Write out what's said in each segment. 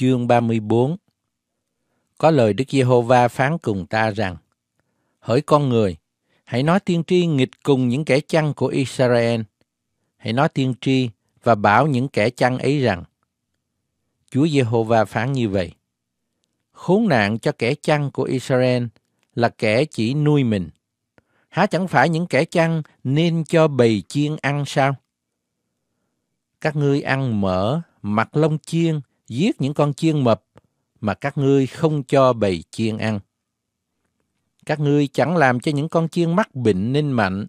chương 34 Có lời Đức Giê-hô-va phán cùng ta rằng, Hỡi con người, hãy nói tiên tri nghịch cùng những kẻ chăn của Israel. Hãy nói tiên tri và bảo những kẻ chăn ấy rằng, Chúa Giê-hô-va phán như vậy. Khốn nạn cho kẻ chăn của Israel là kẻ chỉ nuôi mình. Há chẳng phải những kẻ chăn nên cho bầy chiên ăn sao? Các ngươi ăn mỡ, mặt lông chiên giết những con chiên mập mà các ngươi không cho bầy chiên ăn. Các ngươi chẳng làm cho những con chiên mắc bệnh nên mạnh,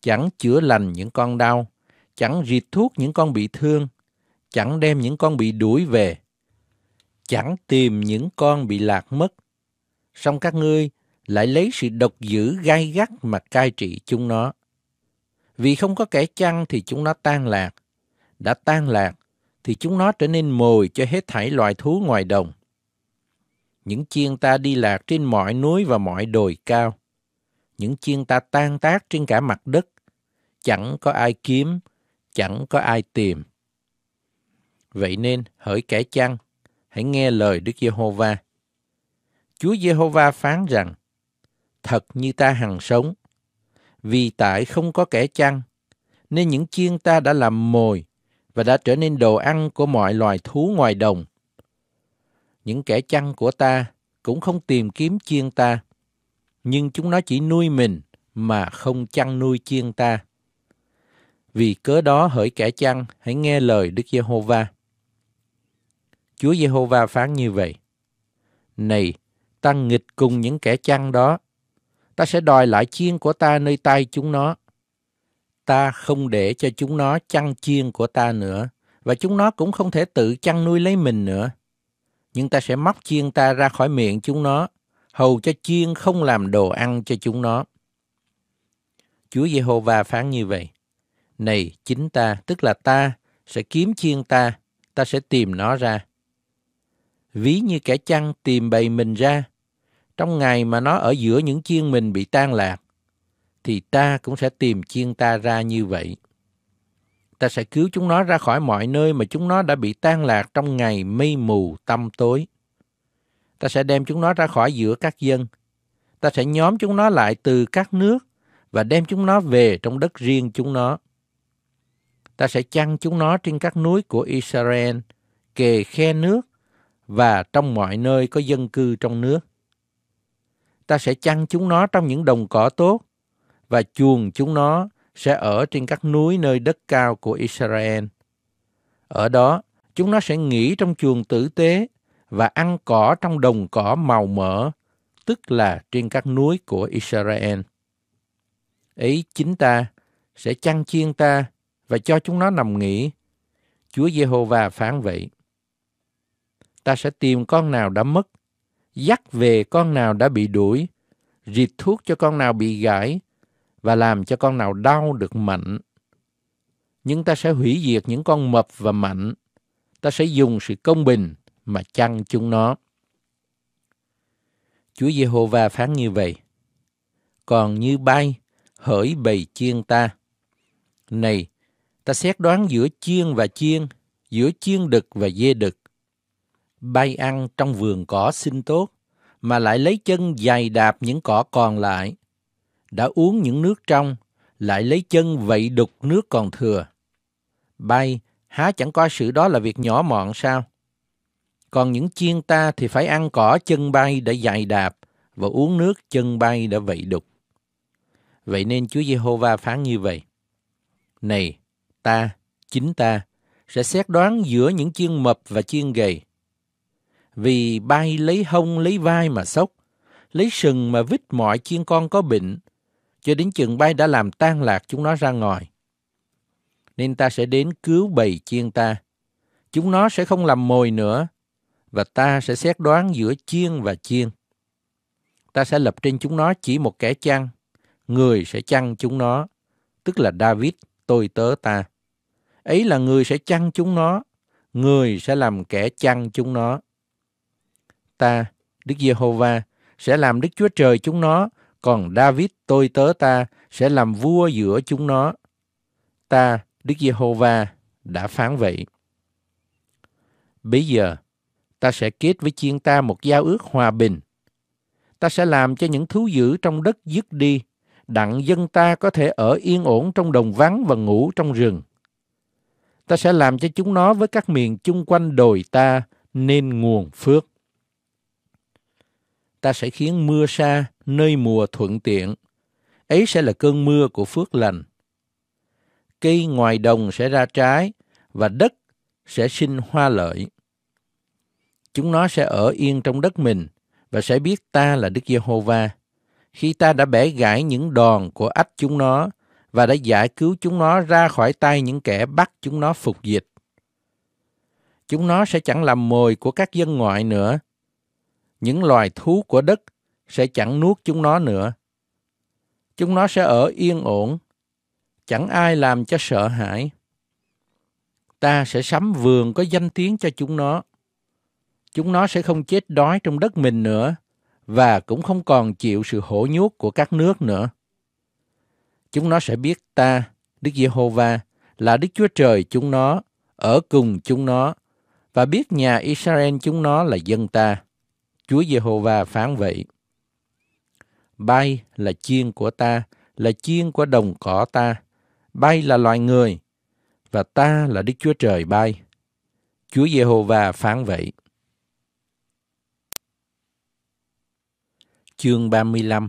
chẳng chữa lành những con đau, chẳng rịt thuốc những con bị thương, chẳng đem những con bị đuổi về, chẳng tìm những con bị lạc mất. Song các ngươi lại lấy sự độc dữ gai gắt mà cai trị chúng nó. Vì không có kẻ chăn thì chúng nó tan lạc, đã tan lạc thì chúng nó trở nên mồi cho hết thảy loài thú ngoài đồng. Những chiên ta đi lạc trên mọi núi và mọi đồi cao. Những chiên ta tan tác trên cả mặt đất. Chẳng có ai kiếm, chẳng có ai tìm. Vậy nên, hỡi kẻ chăng, hãy nghe lời Đức Giê-hô-va. Chúa Giê-hô-va phán rằng, Thật như ta hằng sống, vì tại không có kẻ chăng, nên những chiên ta đã làm mồi và đã trở nên đồ ăn của mọi loài thú ngoài đồng. Những kẻ chăn của ta cũng không tìm kiếm chiên ta, nhưng chúng nó chỉ nuôi mình mà không chăn nuôi chiên ta. Vì cớ đó hỡi kẻ chăn, hãy nghe lời Đức Giê-hô-va. Chúa Giê-hô-va phán như vậy. Này, ta nghịch cùng những kẻ chăn đó. Ta sẽ đòi lại chiên của ta nơi tay chúng nó ta không để cho chúng nó chăn chiên của ta nữa, và chúng nó cũng không thể tự chăn nuôi lấy mình nữa. Nhưng ta sẽ móc chiên ta ra khỏi miệng chúng nó, hầu cho chiên không làm đồ ăn cho chúng nó. Chúa Giê-hô-va phán như vậy. Này chính ta, tức là ta, sẽ kiếm chiên ta, ta sẽ tìm nó ra. Ví như kẻ chăn tìm bầy mình ra, trong ngày mà nó ở giữa những chiên mình bị tan lạc, thì ta cũng sẽ tìm chiên ta ra như vậy. Ta sẽ cứu chúng nó ra khỏi mọi nơi mà chúng nó đã bị tan lạc trong ngày mây mù tăm tối. Ta sẽ đem chúng nó ra khỏi giữa các dân. Ta sẽ nhóm chúng nó lại từ các nước và đem chúng nó về trong đất riêng chúng nó. Ta sẽ chăn chúng nó trên các núi của Israel, kề khe nước và trong mọi nơi có dân cư trong nước. Ta sẽ chăn chúng nó trong những đồng cỏ tốt và chuồng chúng nó sẽ ở trên các núi nơi đất cao của Israel. Ở đó, chúng nó sẽ nghỉ trong chuồng tử tế và ăn cỏ trong đồng cỏ màu mỡ, tức là trên các núi của Israel. Ấy chính ta sẽ chăn chiên ta và cho chúng nó nằm nghỉ. Chúa Giê-hô-va phán vậy. Ta sẽ tìm con nào đã mất, dắt về con nào đã bị đuổi, rịt thuốc cho con nào bị gãi và làm cho con nào đau được mạnh. Nhưng ta sẽ hủy diệt những con mập và mạnh. Ta sẽ dùng sự công bình mà chăn chúng nó. Chúa Giê-hô-va phán như vậy. Còn như bay, hỡi bầy chiên ta. Này, ta xét đoán giữa chiên và chiên, giữa chiên đực và dê đực. Bay ăn trong vườn cỏ xinh tốt, mà lại lấy chân dày đạp những cỏ còn lại đã uống những nước trong, lại lấy chân vậy đục nước còn thừa. Bay, há chẳng coi sự đó là việc nhỏ mọn sao? Còn những chiên ta thì phải ăn cỏ chân bay đã dài đạp và uống nước chân bay đã vậy đục. Vậy nên Chúa Giê-hô-va phán như vậy. Này, ta, chính ta, sẽ xét đoán giữa những chiên mập và chiên gầy. Vì bay lấy hông lấy vai mà sốc, lấy sừng mà vít mọi chiên con có bệnh, cho đến chừng bay đã làm tan lạc chúng nó ra ngoài. Nên ta sẽ đến cứu bầy chiên ta. Chúng nó sẽ không làm mồi nữa, và ta sẽ xét đoán giữa chiên và chiên. Ta sẽ lập trên chúng nó chỉ một kẻ chăn, người sẽ chăn chúng nó, tức là David, tôi tớ ta. Ấy là người sẽ chăn chúng nó, người sẽ làm kẻ chăn chúng nó. Ta, Đức Giê-hô-va, sẽ làm Đức Chúa Trời chúng nó còn David tôi tớ ta sẽ làm vua giữa chúng nó. Ta, Đức Giê-hô-va, đã phán vậy. Bây giờ, ta sẽ kết với chiên ta một giao ước hòa bình. Ta sẽ làm cho những thú dữ trong đất dứt đi, đặng dân ta có thể ở yên ổn trong đồng vắng và ngủ trong rừng. Ta sẽ làm cho chúng nó với các miền chung quanh đồi ta nên nguồn phước ta sẽ khiến mưa xa nơi mùa thuận tiện. Ấy sẽ là cơn mưa của phước lành. Cây ngoài đồng sẽ ra trái và đất sẽ sinh hoa lợi. Chúng nó sẽ ở yên trong đất mình và sẽ biết ta là Đức Giê-hô-va. Khi ta đã bẻ gãy những đòn của ách chúng nó và đã giải cứu chúng nó ra khỏi tay những kẻ bắt chúng nó phục dịch. Chúng nó sẽ chẳng làm mồi của các dân ngoại nữa, những loài thú của đất sẽ chẳng nuốt chúng nó nữa. Chúng nó sẽ ở yên ổn, chẳng ai làm cho sợ hãi. Ta sẽ sắm vườn có danh tiếng cho chúng nó. Chúng nó sẽ không chết đói trong đất mình nữa và cũng không còn chịu sự hổ nhuốc của các nước nữa. Chúng nó sẽ biết ta, Đức Giê-hô-va, là Đức Chúa Trời chúng nó, ở cùng chúng nó, và biết nhà Israel chúng nó là dân ta. Chúa Giê-hô-va phán vậy. Bay là chiên của ta, là chiên của đồng cỏ ta. Bay là loài người, và ta là Đức Chúa Trời bay. Chúa Giê-hô-va phán vậy. Chương 35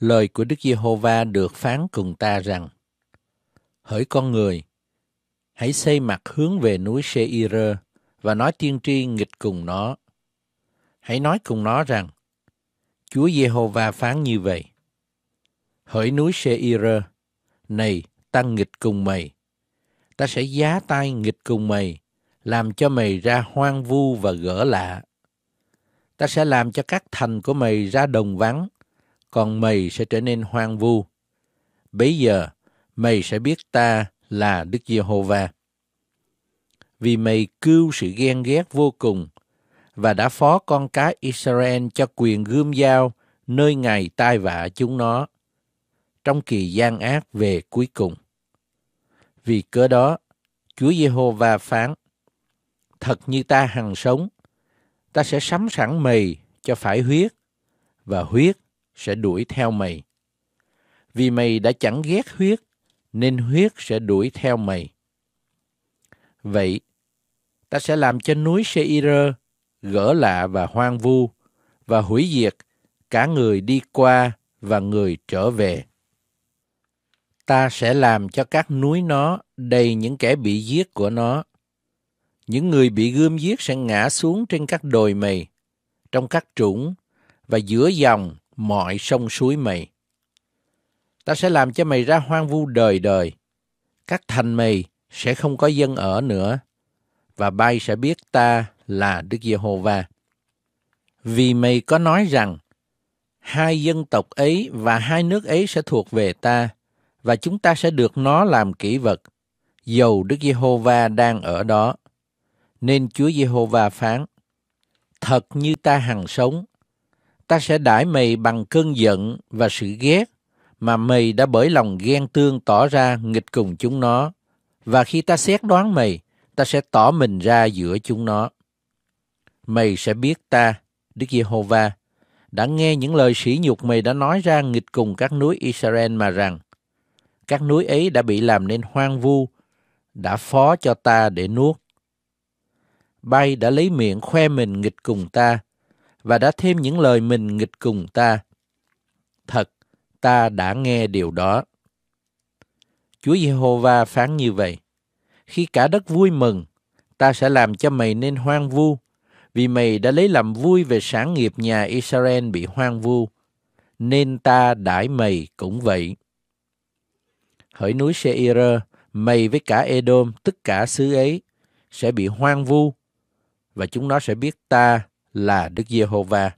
Lời của Đức Giê-hô-va được phán cùng ta rằng Hỡi con người, hãy xây mặt hướng về núi Sê-ri-rơ và nói tiên tri nghịch cùng nó. Hãy nói cùng nó rằng, Chúa Giê-hô-va phán như vậy. Hỡi núi Seir, này, ta nghịch cùng mày. Ta sẽ giá tay nghịch cùng mày, làm cho mày ra hoang vu và gỡ lạ. Ta sẽ làm cho các thành của mày ra đồng vắng, còn mày sẽ trở nên hoang vu. Bây giờ, mày sẽ biết ta là Đức Giê-hô-va. Vì mày cưu sự ghen ghét vô cùng và đã phó con cái Israel cho quyền gươm dao nơi ngày tai vạ chúng nó trong kỳ gian ác về cuối cùng. Vì cớ đó, Chúa Giê-hô-va phán, Thật như ta hằng sống, ta sẽ sắm sẵn mày cho phải huyết, và huyết sẽ đuổi theo mày. Vì mày đã chẳng ghét huyết, nên huyết sẽ đuổi theo mày. Vậy, ta sẽ làm cho núi Seir gỡ lạ và hoang vu và hủy diệt cả người đi qua và người trở về. Ta sẽ làm cho các núi nó đầy những kẻ bị giết của nó. Những người bị gươm giết sẽ ngã xuống trên các đồi mày, trong các trũng và giữa dòng mọi sông suối mày. Ta sẽ làm cho mày ra hoang vu đời đời. Các thành mày sẽ không có dân ở nữa và bay sẽ biết ta là Đức Giê-hô-va. Vì mày có nói rằng, hai dân tộc ấy và hai nước ấy sẽ thuộc về ta, và chúng ta sẽ được nó làm kỷ vật, dầu Đức Giê-hô-va đang ở đó. Nên Chúa Giê-hô-va phán, Thật như ta hằng sống, ta sẽ đãi mày bằng cơn giận và sự ghét mà mày đã bởi lòng ghen tương tỏ ra nghịch cùng chúng nó. Và khi ta xét đoán mày, ta sẽ tỏ mình ra giữa chúng nó. Mày sẽ biết ta, Đức Giê-hô-va, đã nghe những lời sỉ nhục mày đã nói ra nghịch cùng các núi Israel mà rằng, các núi ấy đã bị làm nên hoang vu, đã phó cho ta để nuốt. Bay đã lấy miệng khoe mình nghịch cùng ta, và đã thêm những lời mình nghịch cùng ta. Thật, ta đã nghe điều đó. Chúa Giê-hô-va phán như vậy. Khi cả đất vui mừng, ta sẽ làm cho mày nên hoang vu, vì mày đã lấy làm vui về sản nghiệp nhà Israel bị hoang vu, nên ta đãi mày cũng vậy. Hỡi núi Seir, mày với cả Edom, tất cả xứ ấy, sẽ bị hoang vu, và chúng nó sẽ biết ta là Đức Giê-hô-va.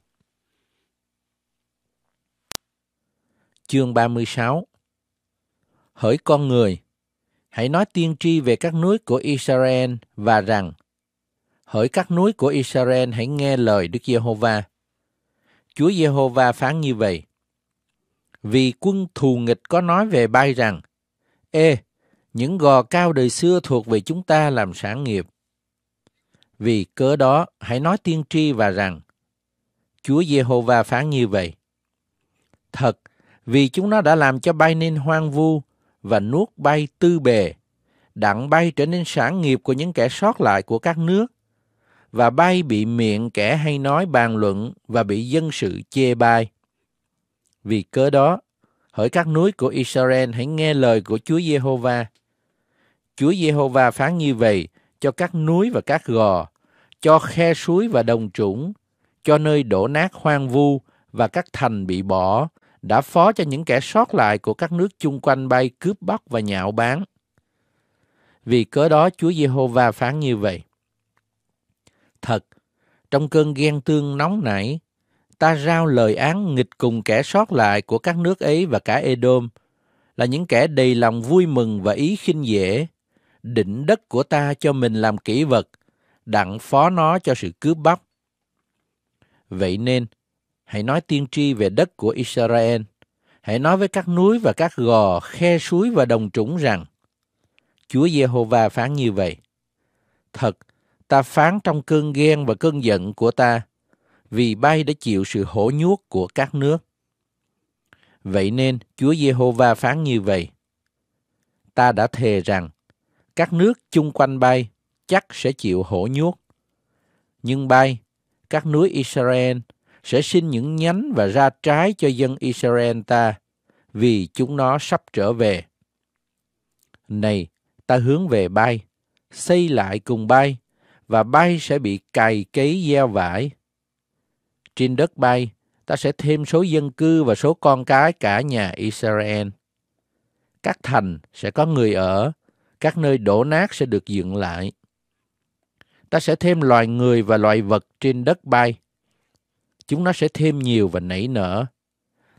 Chương 36 Hỡi con người, hãy nói tiên tri về các núi của Israel và rằng, hỡi các núi của Israel hãy nghe lời Đức Giê-hô-va. Chúa Giê-hô-va phán như vậy. Vì quân thù nghịch có nói về bay rằng, Ê, những gò cao đời xưa thuộc về chúng ta làm sản nghiệp. Vì cớ đó, hãy nói tiên tri và rằng, Chúa Giê-hô-va phán như vậy. Thật, vì chúng nó đã làm cho bay nên hoang vu, và nuốt bay tư bề, đặng bay trở nên sản nghiệp của những kẻ sót lại của các nước, và bay bị miệng kẻ hay nói bàn luận và bị dân sự chê bai. Vì cớ đó, hỡi các núi của Israel hãy nghe lời của Chúa Giê-hô-va. Chúa Giê-hô-va phán như vậy cho các núi và các gò, cho khe suối và đồng trũng, cho nơi đổ nát hoang vu và các thành bị bỏ, đã phó cho những kẻ sót lại của các nước chung quanh bay cướp bóc và nhạo báng. Vì cớ đó Chúa Giê-hô-va phán như vậy. Thật, trong cơn ghen tương nóng nảy, ta rao lời án nghịch cùng kẻ sót lại của các nước ấy và cả Edom, là những kẻ đầy lòng vui mừng và ý khinh dễ, định đất của ta cho mình làm kỹ vật, đặng phó nó cho sự cướp bóc. Vậy nên, Hãy nói tiên tri về đất của Israel. Hãy nói với các núi và các gò, khe suối và đồng trũng rằng Chúa Giê-hô-va phán như vậy. Thật, ta phán trong cơn ghen và cơn giận của ta, vì bay đã chịu sự hổ nhuốc của các nước. Vậy nên Chúa Giê-hô-va phán như vậy. Ta đã thề rằng, các nước chung quanh bay chắc sẽ chịu hổ nhuốc. Nhưng bay, các núi Israel sẽ sinh những nhánh và ra trái cho dân Israel ta, vì chúng nó sắp trở về. Này, ta hướng về bay, xây lại cùng bay, và bay sẽ bị cày cấy gieo vải. Trên đất bay, ta sẽ thêm số dân cư và số con cái cả nhà Israel. Các thành sẽ có người ở, các nơi đổ nát sẽ được dựng lại. Ta sẽ thêm loài người và loài vật trên đất bay, chúng nó sẽ thêm nhiều và nảy nở.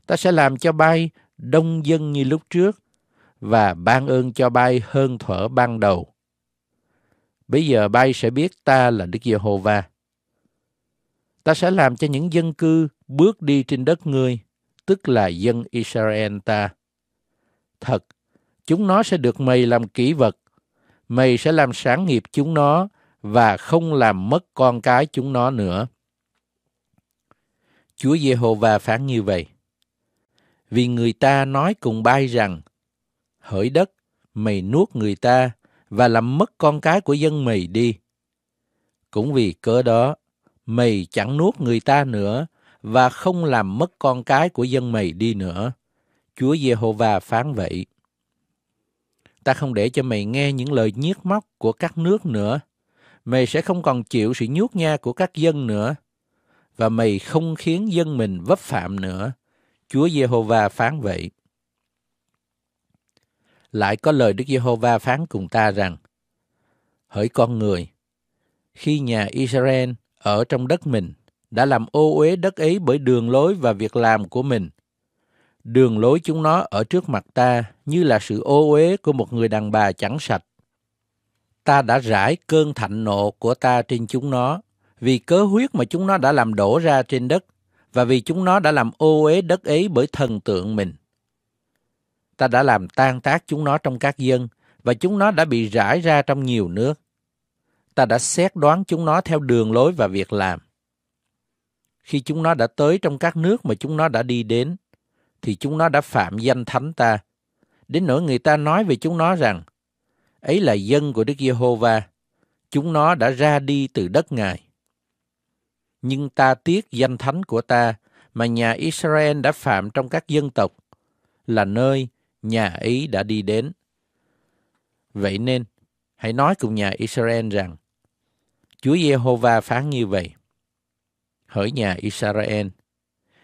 Ta sẽ làm cho bay đông dân như lúc trước và ban ơn cho bay hơn thuở ban đầu. Bây giờ bay sẽ biết ta là Đức Giê-hô-va. Ta sẽ làm cho những dân cư bước đi trên đất ngươi, tức là dân Israel ta. Thật, chúng nó sẽ được mày làm kỹ vật. Mày sẽ làm sáng nghiệp chúng nó và không làm mất con cái chúng nó nữa. Chúa Giê-hô-va phán như vậy. Vì người ta nói cùng bay rằng, hỡi đất, mày nuốt người ta và làm mất con cái của dân mày đi. Cũng vì cớ đó, mày chẳng nuốt người ta nữa và không làm mất con cái của dân mày đi nữa. Chúa Giê-hô-va phán vậy. Ta không để cho mày nghe những lời nhiếc móc của các nước nữa. Mày sẽ không còn chịu sự nhút nha của các dân nữa và mày không khiến dân mình vấp phạm nữa. Chúa Giê-hô-va phán vậy. Lại có lời Đức Giê-hô-va phán cùng ta rằng, Hỡi con người, khi nhà Israel ở trong đất mình đã làm ô uế đất ấy bởi đường lối và việc làm của mình, đường lối chúng nó ở trước mặt ta như là sự ô uế của một người đàn bà chẳng sạch. Ta đã rải cơn thạnh nộ của ta trên chúng nó vì cớ huyết mà chúng nó đã làm đổ ra trên đất và vì chúng nó đã làm ô uế đất ấy bởi thần tượng mình. Ta đã làm tan tác chúng nó trong các dân và chúng nó đã bị rải ra trong nhiều nước. Ta đã xét đoán chúng nó theo đường lối và việc làm. Khi chúng nó đã tới trong các nước mà chúng nó đã đi đến, thì chúng nó đã phạm danh thánh ta. Đến nỗi người ta nói về chúng nó rằng, ấy là dân của Đức Giê-hô-va, chúng nó đã ra đi từ đất Ngài nhưng ta tiếc danh thánh của ta mà nhà Israel đã phạm trong các dân tộc là nơi nhà ấy đã đi đến. Vậy nên, hãy nói cùng nhà Israel rằng, Chúa Giê-hô-va phán như vậy. Hỡi nhà Israel,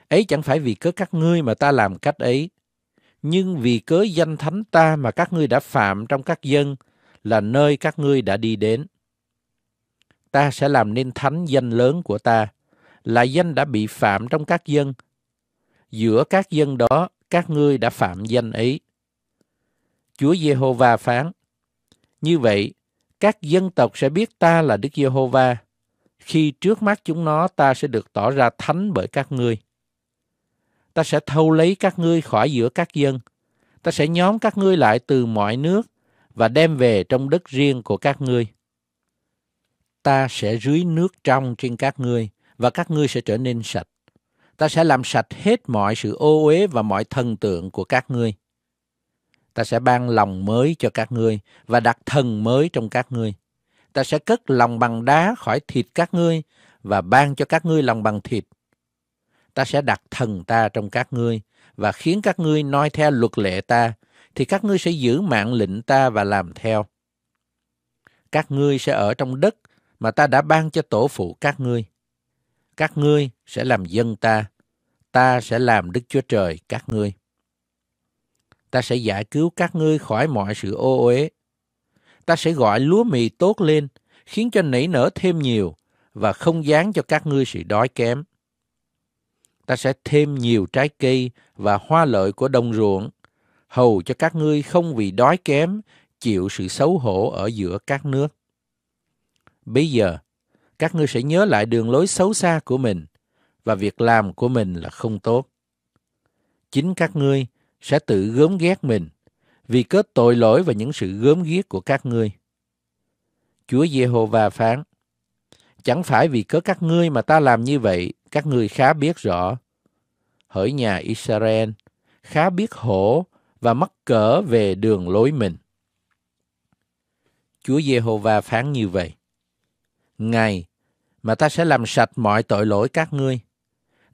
ấy chẳng phải vì cớ các ngươi mà ta làm cách ấy, nhưng vì cớ danh thánh ta mà các ngươi đã phạm trong các dân là nơi các ngươi đã đi đến ta sẽ làm nên thánh danh lớn của ta, là danh đã bị phạm trong các dân. Giữa các dân đó, các ngươi đã phạm danh ấy. Chúa Giê-hô-va phán, Như vậy, các dân tộc sẽ biết ta là Đức Giê-hô-va, khi trước mắt chúng nó ta sẽ được tỏ ra thánh bởi các ngươi. Ta sẽ thâu lấy các ngươi khỏi giữa các dân, ta sẽ nhóm các ngươi lại từ mọi nước và đem về trong đất riêng của các ngươi ta sẽ rưới nước trong trên các ngươi và các ngươi sẽ trở nên sạch. Ta sẽ làm sạch hết mọi sự ô uế và mọi thần tượng của các ngươi. Ta sẽ ban lòng mới cho các ngươi và đặt thần mới trong các ngươi. Ta sẽ cất lòng bằng đá khỏi thịt các ngươi và ban cho các ngươi lòng bằng thịt. Ta sẽ đặt thần ta trong các ngươi và khiến các ngươi noi theo luật lệ ta, thì các ngươi sẽ giữ mạng lệnh ta và làm theo. Các ngươi sẽ ở trong đất mà ta đã ban cho tổ phụ các ngươi. Các ngươi sẽ làm dân ta, ta sẽ làm Đức Chúa Trời các ngươi. Ta sẽ giải cứu các ngươi khỏi mọi sự ô uế. Ta sẽ gọi lúa mì tốt lên, khiến cho nảy nở thêm nhiều và không dán cho các ngươi sự đói kém. Ta sẽ thêm nhiều trái cây và hoa lợi của đồng ruộng, hầu cho các ngươi không vì đói kém chịu sự xấu hổ ở giữa các nước. Bây giờ, các ngươi sẽ nhớ lại đường lối xấu xa của mình và việc làm của mình là không tốt. Chính các ngươi sẽ tự gớm ghét mình vì cớ tội lỗi và những sự gớm ghét của các ngươi. Chúa Giê-hô-va phán, Chẳng phải vì cớ các ngươi mà ta làm như vậy, các ngươi khá biết rõ. Hỡi nhà Israel, khá biết hổ và mắc cỡ về đường lối mình. Chúa Giê-hô-va phán như vậy ngày mà ta sẽ làm sạch mọi tội lỗi các ngươi.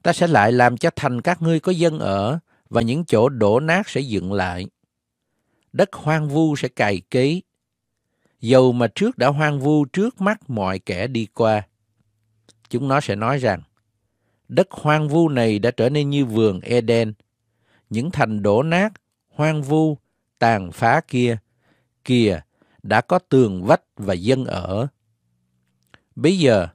Ta sẽ lại làm cho thành các ngươi có dân ở và những chỗ đổ nát sẽ dựng lại. Đất hoang vu sẽ cày ký, Dầu mà trước đã hoang vu trước mắt mọi kẻ đi qua. Chúng nó sẽ nói rằng, đất hoang vu này đã trở nên như vườn Eden. Những thành đổ nát, hoang vu, tàn phá kia, kìa, đã có tường vách và dân ở Bây giờ,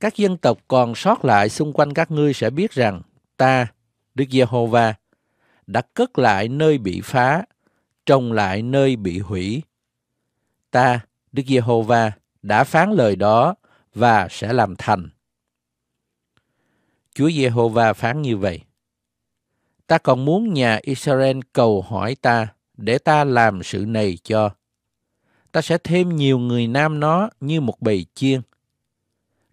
các dân tộc còn sót lại xung quanh các ngươi sẽ biết rằng ta, Đức Giê-hô-va, đã cất lại nơi bị phá, trồng lại nơi bị hủy. Ta, Đức Giê-hô-va, đã phán lời đó và sẽ làm thành. Chúa Giê-hô-va phán như vậy. Ta còn muốn nhà Israel cầu hỏi ta để ta làm sự này cho. Ta sẽ thêm nhiều người nam nó như một bầy chiên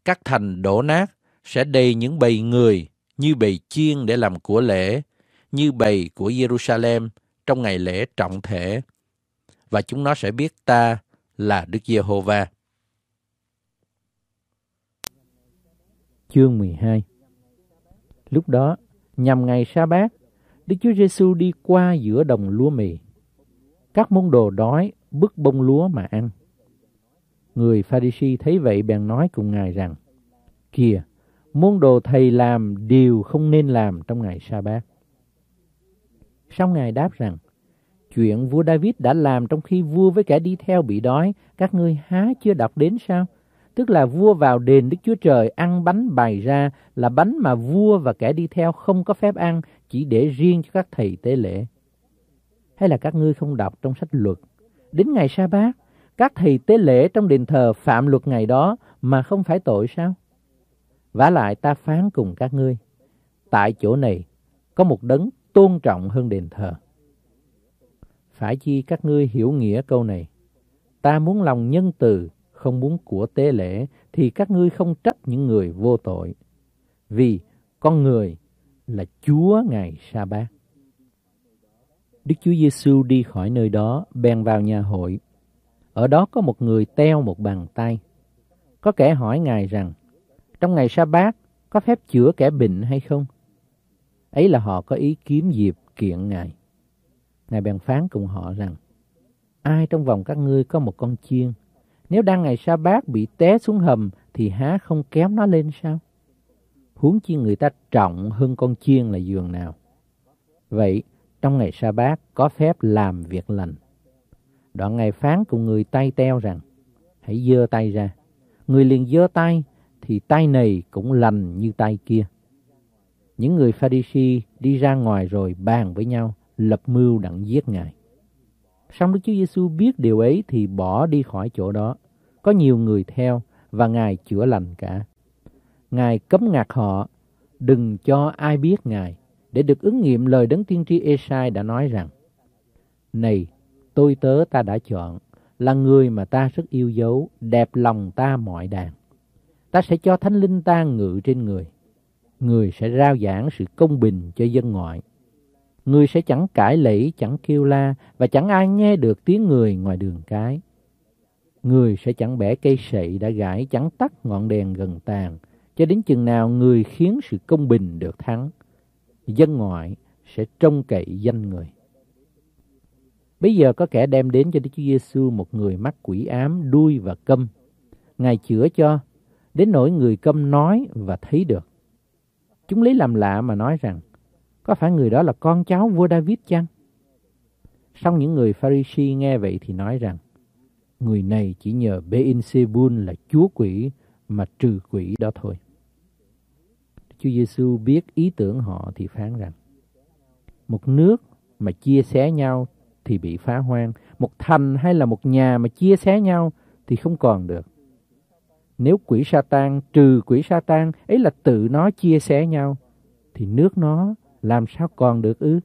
các thành đổ nát sẽ đầy những bầy người như bầy chiên để làm của lễ, như bầy của Jerusalem trong ngày lễ trọng thể. Và chúng nó sẽ biết ta là Đức Giê-hô-va. Chương 12 Lúc đó, nhằm ngày sa bát, Đức Chúa Giêsu đi qua giữa đồng lúa mì. Các môn đồ đói bứt bông lúa mà ăn. Người Pharisi thấy vậy bèn nói cùng Ngài rằng, Kìa, môn đồ thầy làm điều không nên làm trong ngày sa bát Xong Ngài đáp rằng, Chuyện vua David đã làm trong khi vua với kẻ đi theo bị đói, các ngươi há chưa đọc đến sao? Tức là vua vào đền Đức Chúa Trời ăn bánh bày ra là bánh mà vua và kẻ đi theo không có phép ăn, chỉ để riêng cho các thầy tế lễ. Hay là các ngươi không đọc trong sách luật? Đến ngày sa bát các thầy tế lễ trong đền thờ phạm luật ngày đó mà không phải tội sao? vả lại ta phán cùng các ngươi, tại chỗ này có một đấng tôn trọng hơn đền thờ. Phải chi các ngươi hiểu nghĩa câu này, ta muốn lòng nhân từ, không muốn của tế lễ, thì các ngươi không trách những người vô tội. Vì con người là Chúa ngày sa ba Đức Chúa Giêsu đi khỏi nơi đó, bèn vào nhà hội ở đó có một người teo một bàn tay. Có kẻ hỏi Ngài rằng, trong ngày sa bát có phép chữa kẻ bệnh hay không? Ấy là họ có ý kiếm dịp kiện Ngài. Ngài bèn phán cùng họ rằng, ai trong vòng các ngươi có một con chiên, nếu đang ngày sa bát bị té xuống hầm thì há không kéo nó lên sao? Huống chi người ta trọng hơn con chiên là giường nào. Vậy, trong ngày sa bát có phép làm việc lành. Đoạn Ngài phán cùng người tay teo rằng, hãy dơ tay ra. Người liền dơ tay, thì tay này cũng lành như tay kia. Những người pha -si đi ra ngoài rồi bàn với nhau, lập mưu đặng giết Ngài. Xong Đức Chúa Giêsu biết điều ấy thì bỏ đi khỏi chỗ đó. Có nhiều người theo và Ngài chữa lành cả. Ngài cấm ngạc họ, đừng cho ai biết Ngài, để được ứng nghiệm lời đấng tiên tri Esai đã nói rằng, Này, tôi tớ ta đã chọn, là người mà ta rất yêu dấu, đẹp lòng ta mọi đàn. Ta sẽ cho thánh linh ta ngự trên người. Người sẽ rao giảng sự công bình cho dân ngoại. Người sẽ chẳng cãi lẫy, chẳng kêu la, và chẳng ai nghe được tiếng người ngoài đường cái. Người sẽ chẳng bẻ cây sậy đã gãi, chẳng tắt ngọn đèn gần tàn, cho đến chừng nào người khiến sự công bình được thắng. Dân ngoại sẽ trông cậy danh người. Bây giờ có kẻ đem đến cho Đức Chúa Giêsu một người mắc quỷ ám, đuôi và câm. Ngài chữa cho, đến nỗi người câm nói và thấy được. Chúng lấy làm lạ mà nói rằng, có phải người đó là con cháu vua David chăng? Xong những người Pharisee nghe vậy thì nói rằng, người này chỉ nhờ Beelzebul là chúa quỷ mà trừ quỷ đó thôi. Chúa Giêsu biết ý tưởng họ thì phán rằng, một nước mà chia sẻ nhau thì bị phá hoang, một thành hay là một nhà mà chia xé nhau thì không còn được. Nếu quỷ Satan trừ quỷ Satan ấy là tự nó chia xé nhau thì nước nó làm sao còn được ư?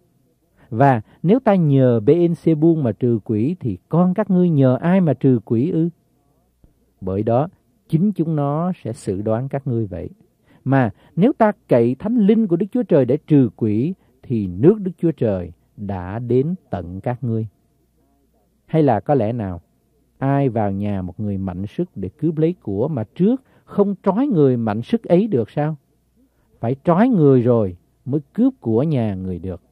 Và nếu ta nhờ bên xê buông mà trừ quỷ thì con các ngươi nhờ ai mà trừ quỷ ư? Bởi đó, chính chúng nó sẽ sự đoán các ngươi vậy. Mà nếu ta cậy thánh linh của Đức Chúa Trời để trừ quỷ thì nước Đức Chúa Trời đã đến tận các ngươi. Hay là có lẽ nào, ai vào nhà một người mạnh sức để cướp lấy của mà trước không trói người mạnh sức ấy được sao? Phải trói người rồi mới cướp của nhà người được.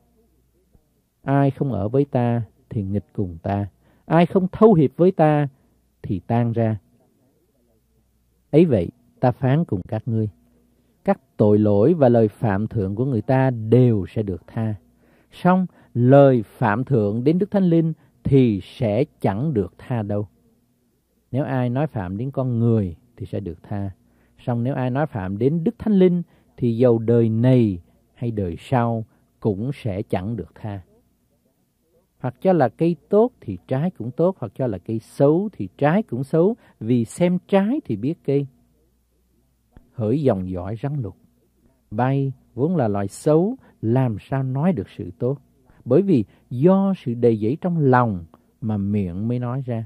Ai không ở với ta thì nghịch cùng ta, ai không thâu hiệp với ta thì tan ra. Ấy vậy, ta phán cùng các ngươi. Các tội lỗi và lời phạm thượng của người ta đều sẽ được tha. Xong, lời phạm thượng đến Đức Thánh Linh thì sẽ chẳng được tha đâu. Nếu ai nói phạm đến con người thì sẽ được tha. Song nếu ai nói phạm đến Đức Thánh Linh thì dầu đời này hay đời sau cũng sẽ chẳng được tha. Hoặc cho là cây tốt thì trái cũng tốt, hoặc cho là cây xấu thì trái cũng xấu, vì xem trái thì biết cây. Hỡi dòng dõi rắn lục, bay vốn là loài xấu, làm sao nói được sự tốt bởi vì do sự đầy dẫy trong lòng mà miệng mới nói ra.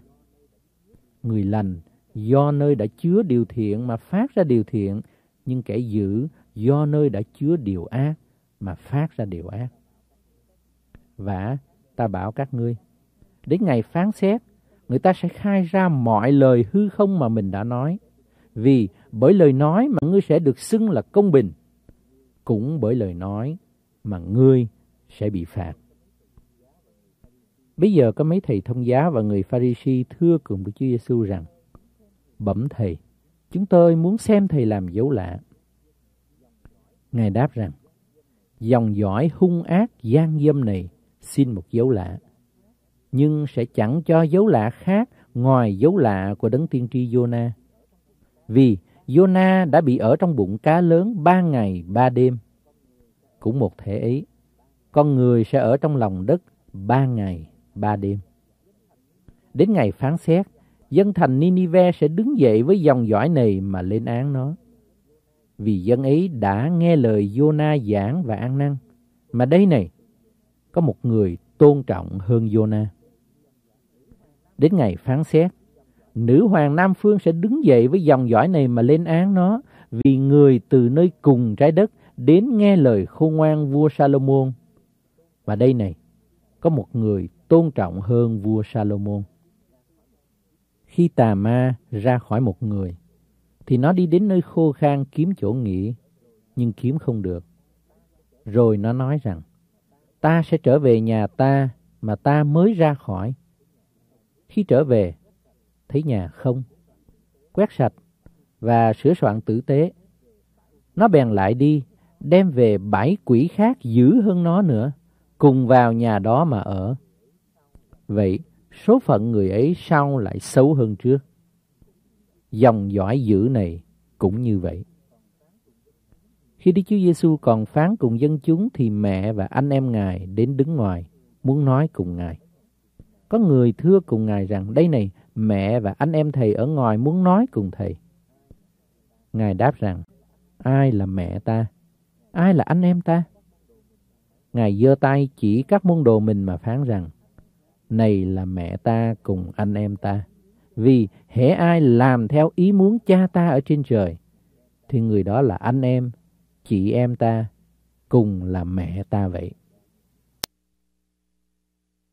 Người lành do nơi đã chứa điều thiện mà phát ra điều thiện, nhưng kẻ dữ do nơi đã chứa điều ác mà phát ra điều ác. Và ta bảo các ngươi, đến ngày phán xét, người ta sẽ khai ra mọi lời hư không mà mình đã nói. Vì bởi lời nói mà ngươi sẽ được xưng là công bình, cũng bởi lời nói mà ngươi sẽ bị phạt. Bây giờ có mấy thầy thông giáo và người Pharisee thưa cùng với Chúa Giêsu rằng: "Bẩm thầy, chúng tôi muốn xem thầy làm dấu lạ." Ngài đáp rằng: "Dòng dõi hung ác gian dâm này xin một dấu lạ, nhưng sẽ chẳng cho dấu lạ khác ngoài dấu lạ của đấng tiên tri Jonah. Vì Jonah đã bị ở trong bụng cá lớn ba ngày ba đêm. Cũng một thể ấy, con người sẽ ở trong lòng đất ba ngày ba đêm. Đến ngày phán xét, dân thành Ninive sẽ đứng dậy với dòng dõi này mà lên án nó. Vì dân ấy đã nghe lời Jonah giảng và ăn năn. Mà đây này, có một người tôn trọng hơn Jonah. Đến ngày phán xét, nữ hoàng Nam Phương sẽ đứng dậy với dòng dõi này mà lên án nó, vì người từ nơi cùng trái đất đến nghe lời khôn ngoan vua Salomon. Và đây này, có một người tôn trọng hơn vua Salomon. Khi tà ma ra khỏi một người, thì nó đi đến nơi khô khan kiếm chỗ nghỉ, nhưng kiếm không được. Rồi nó nói rằng, ta sẽ trở về nhà ta mà ta mới ra khỏi. Khi trở về, thấy nhà không, quét sạch và sửa soạn tử tế. Nó bèn lại đi, đem về bảy quỷ khác dữ hơn nó nữa, cùng vào nhà đó mà ở. Vậy, số phận người ấy sau lại xấu hơn trước. Dòng dõi dữ này cũng như vậy. Khi Đức Chúa Giêsu còn phán cùng dân chúng thì mẹ và anh em Ngài đến đứng ngoài, muốn nói cùng Ngài. Có người thưa cùng Ngài rằng, đây này, mẹ và anh em Thầy ở ngoài muốn nói cùng Thầy. Ngài đáp rằng, ai là mẹ ta? Ai là anh em ta? Ngài giơ tay chỉ các môn đồ mình mà phán rằng, này là mẹ ta cùng anh em ta. Vì hễ ai làm theo ý muốn cha ta ở trên trời, thì người đó là anh em, chị em ta, cùng là mẹ ta vậy.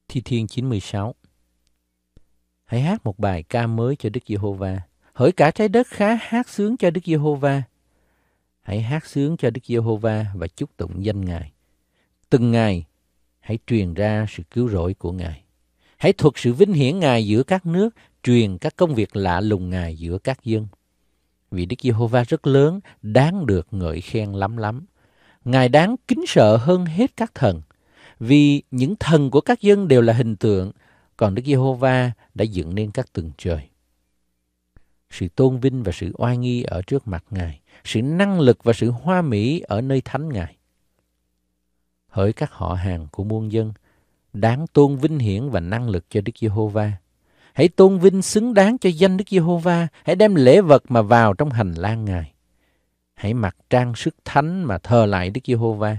Thi Thiên 96 Hãy hát một bài ca mới cho Đức Giê-hô-va. Hỡi cả trái đất khá hát sướng cho Đức Giê-hô-va. Hãy hát sướng cho Đức Giê-hô-va và chúc tụng danh Ngài. Từng ngày, hãy truyền ra sự cứu rỗi của Ngài. Hãy thuật sự vinh hiển Ngài giữa các nước, truyền các công việc lạ lùng Ngài giữa các dân. Vì Đức Giê-hô-va rất lớn, đáng được ngợi khen lắm lắm. Ngài đáng kính sợ hơn hết các thần, vì những thần của các dân đều là hình tượng, còn Đức Giê-hô-va đã dựng nên các tầng trời. Sự tôn vinh và sự oai nghi ở trước mặt Ngài, sự năng lực và sự hoa mỹ ở nơi thánh Ngài. Hỡi các họ hàng của muôn dân, đáng tôn vinh hiển và năng lực cho Đức Giê-hô-va. Hãy tôn vinh xứng đáng cho danh Đức Giê-hô-va, hãy đem lễ vật mà vào trong hành lang Ngài. Hãy mặc trang sức thánh mà thờ lại Đức Giê-hô-va.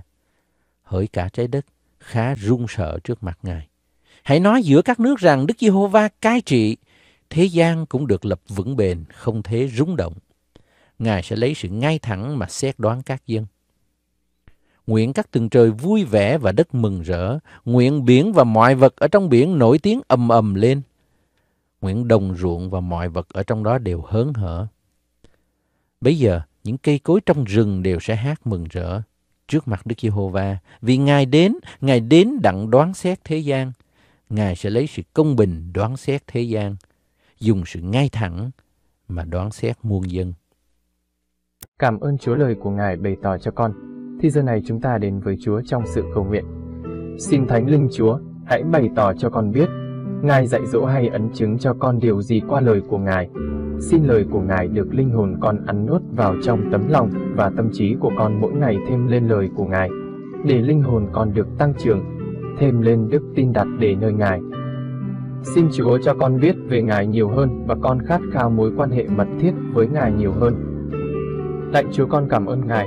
Hỡi cả trái đất khá run sợ trước mặt Ngài. Hãy nói giữa các nước rằng Đức Giê-hô-va cai trị, thế gian cũng được lập vững bền, không thế rung động. Ngài sẽ lấy sự ngay thẳng mà xét đoán các dân. Nguyện các tầng trời vui vẻ và đất mừng rỡ. Nguyện biển và mọi vật ở trong biển nổi tiếng ầm ầm lên. Nguyện đồng ruộng và mọi vật ở trong đó đều hớn hở. Bây giờ, những cây cối trong rừng đều sẽ hát mừng rỡ trước mặt Đức Giê-hô-va, vì Ngài đến, Ngài đến đặng đoán xét thế gian. Ngài sẽ lấy sự công bình đoán xét thế gian, dùng sự ngay thẳng mà đoán xét muôn dân. Cảm ơn Chúa lời của Ngài bày tỏ cho con thì giờ này chúng ta đến với Chúa trong sự cầu nguyện. Xin Thánh Linh Chúa, hãy bày tỏ cho con biết, Ngài dạy dỗ hay ấn chứng cho con điều gì qua lời của Ngài. Xin lời của Ngài được linh hồn con ăn nuốt vào trong tấm lòng và tâm trí của con mỗi ngày thêm lên lời của Ngài, để linh hồn con được tăng trưởng, thêm lên đức tin đặt để nơi Ngài. Xin Chúa cho con biết về Ngài nhiều hơn và con khát khao mối quan hệ mật thiết với Ngài nhiều hơn. Lạy Chúa con cảm ơn Ngài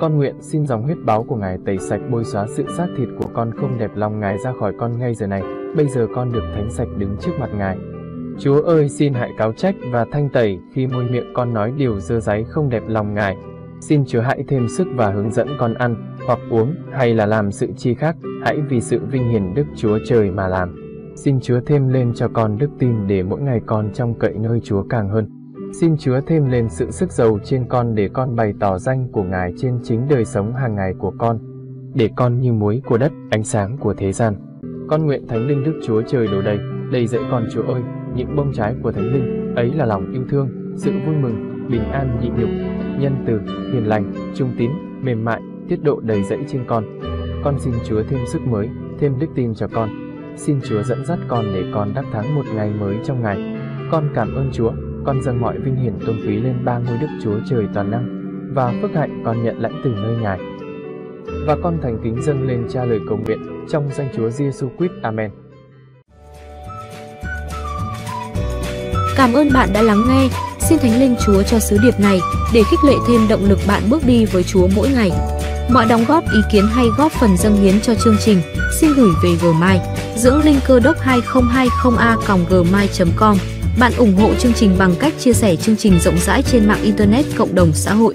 con nguyện xin dòng huyết báo của Ngài tẩy sạch bôi xóa sự xác thịt của con không đẹp lòng Ngài ra khỏi con ngay giờ này, bây giờ con được thánh sạch đứng trước mặt Ngài. Chúa ơi xin hãy cáo trách và thanh tẩy khi môi miệng con nói điều dơ giấy không đẹp lòng Ngài. Xin Chúa hãy thêm sức và hướng dẫn con ăn, hoặc uống, hay là làm sự chi khác, hãy vì sự vinh hiển Đức Chúa Trời mà làm. Xin Chúa thêm lên cho con đức tin để mỗi ngày con trong cậy nơi Chúa càng hơn xin Chúa thêm lên sự sức giàu trên con để con bày tỏ danh của Ngài trên chính đời sống hàng ngày của con, để con như muối của đất, ánh sáng của thế gian. Con nguyện Thánh Linh Đức Chúa Trời đổ đầy, đầy dậy con Chúa ơi, những bông trái của Thánh Linh, ấy là lòng yêu thương, sự vui mừng, bình an nhịn nhục, nhân từ, hiền lành, trung tín, mềm mại, tiết độ đầy dẫy trên con. Con xin Chúa thêm sức mới, thêm đức tin cho con. Xin Chúa dẫn dắt con để con đắc thắng một ngày mới trong ngày. Con cảm ơn Chúa con dâng mọi vinh hiển tôn quý lên ba ngôi đức Chúa trời toàn năng và phước hạnh con nhận lãnh từ nơi Ngài. Và con thành kính dâng lên cha lời cầu nguyện trong danh Chúa Giêsu Christ. Amen. Cảm ơn bạn đã lắng nghe. Xin Thánh Linh Chúa cho sứ điệp này để khích lệ thêm động lực bạn bước đi với Chúa mỗi ngày. Mọi đóng góp ý kiến hay góp phần dâng hiến cho chương trình, xin gửi về Gmail dưỡng linh cơ đốc 2020a.gmail.com. Bạn ủng hộ chương trình bằng cách chia sẻ chương trình rộng rãi trên mạng Internet cộng đồng xã hội.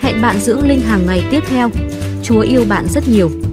Hẹn bạn dưỡng linh hàng ngày tiếp theo. Chúa yêu bạn rất nhiều.